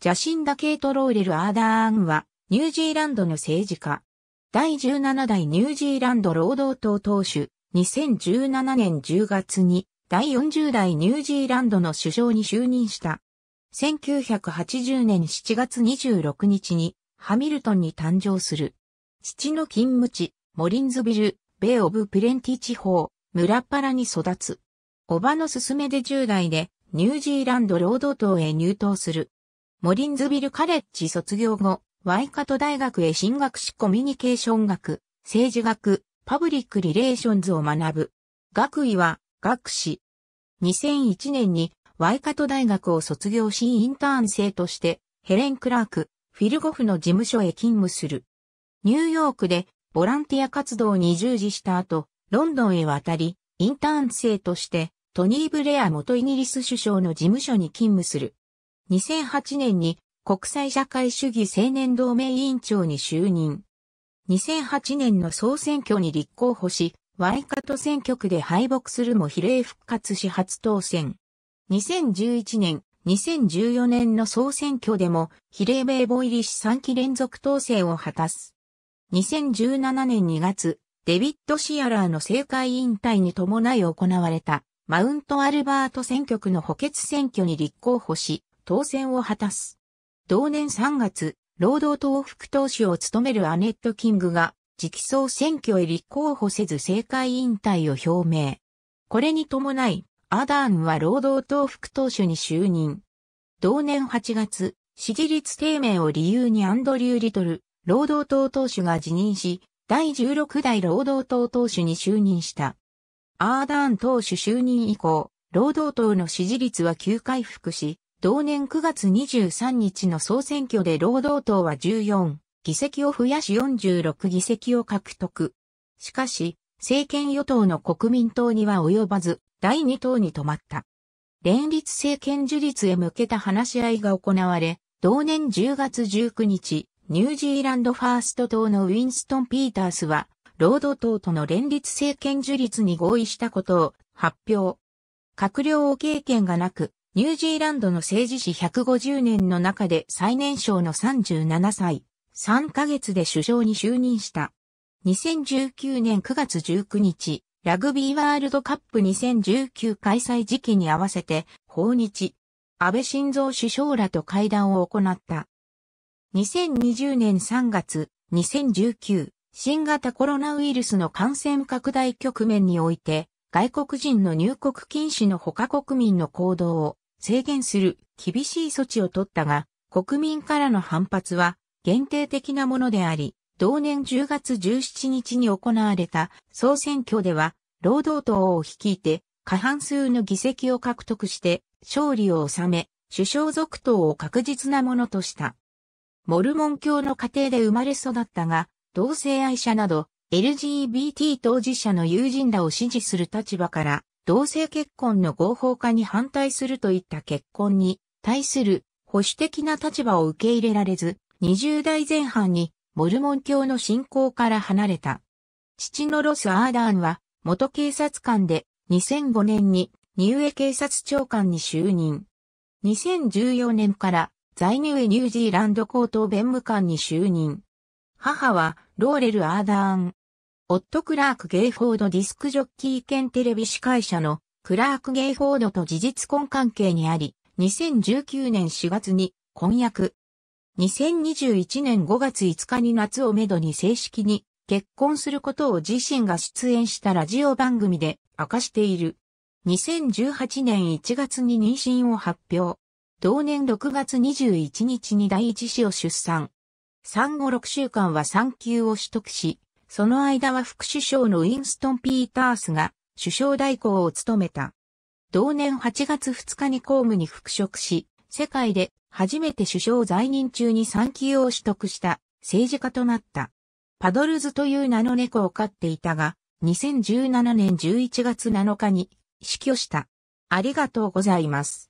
ジャシンダ・ケイト・ローレル・アーダーアンは、ニュージーランドの政治家。第17代ニュージーランド労働党党首、2017年10月に、第40代ニュージーランドの首相に就任した。1980年7月26日に、ハミルトンに誕生する。父の勤務地、モリンズビル、ベイ・オブ・プレンティ地方、村っ腹に育つ。おばの勧めで10代で、ニュージーランド労働党へ入党する。モリンズビルカレッジ卒業後、ワイカト大学へ進学しコミュニケーション学、政治学、パブリックリレーションズを学ぶ。学位は、学士。2001年にワイカト大学を卒業しインターン生としてヘレン・クラーク、フィルゴフの事務所へ勤務する。ニューヨークでボランティア活動に従事した後、ロンドンへ渡り、インターン生としてトニー・ブレア元イギリス首相の事務所に勤務する。2008年に国際社会主義青年同盟委員長に就任。2008年の総選挙に立候補し、ワイカト選挙区で敗北するも比例復活し初当選。2011年、2014年の総選挙でも比例名簿入りし3期連続当選を果たす。2017年2月、デビッド・シアラーの政界引退に伴い行われたマウントアルバート選挙区の補欠選挙に立候補し、当選を果たす。同年3月、労働党副党首を務めるアネット・キングが、直送選挙へ立候補せず政界引退を表明。これに伴い、アダーンは労働党副党首に就任。同年8月、支持率低迷を理由にアンドリュー・リトル、労働党党首が辞任し、第16代労働党党首に就任した。アーダーン党首就任以降、労働党の支持率は急回復し、同年9月23日の総選挙で労働党は14議席を増やし46議席を獲得。しかし、政権与党の国民党には及ばず、第2党に止まった。連立政権樹立へ向けた話し合いが行われ、同年10月19日、ニュージーランドファースト党のウィンストン・ピータースは、労働党との連立政権樹立に合意したことを発表。閣僚を経験がなく、ニュージーランドの政治史150年の中で最年少の37歳、3ヶ月で首相に就任した。2019年9月19日、ラグビーワールドカップ2019開催時期に合わせて訪日、安倍晋三首相らと会談を行った。2020年3月、2019、新型コロナウイルスの感染拡大局面において、外国人の入国禁止の他国民の行動を制限する厳しい措置を取ったが、国民からの反発は限定的なものであり、同年10月17日に行われた総選挙では、労働党を率いて過半数の議席を獲得して勝利を収め、首相続投を確実なものとした。モルモン教の家庭で生まれ育ったが、同性愛者など LGBT 当事者の友人らを支持する立場から同性結婚の合法化に反対するといった結婚に対する保守的な立場を受け入れられず、20代前半にモルモン教の信仰から離れた。父のロス・アーダーンは元警察官で2005年にニューエ警察長官に就任。2014年から在ニュエニュージーランド高等弁務官に就任。母はローレル・アーダーン。オット・クラーク・ゲイフォードディスクジョッキー兼テレビ司会者のクラーク・ゲイフォードと事実婚関係にあり、2019年4月に婚約。2021年5月5日に夏をめどに正式に結婚することを自身が出演したラジオ番組で明かしている。2018年1月に妊娠を発表。同年6月21日に第一子を出産。産後6週間は産休を取得し、その間は副首相のウィンストン・ピータースが首相代行を務めた。同年8月2日に公務に復職し、世界で初めて首相在任中に産休を取得した政治家となった。パドルズという名の猫を飼っていたが、2017年11月7日に死去した。ありがとうございます。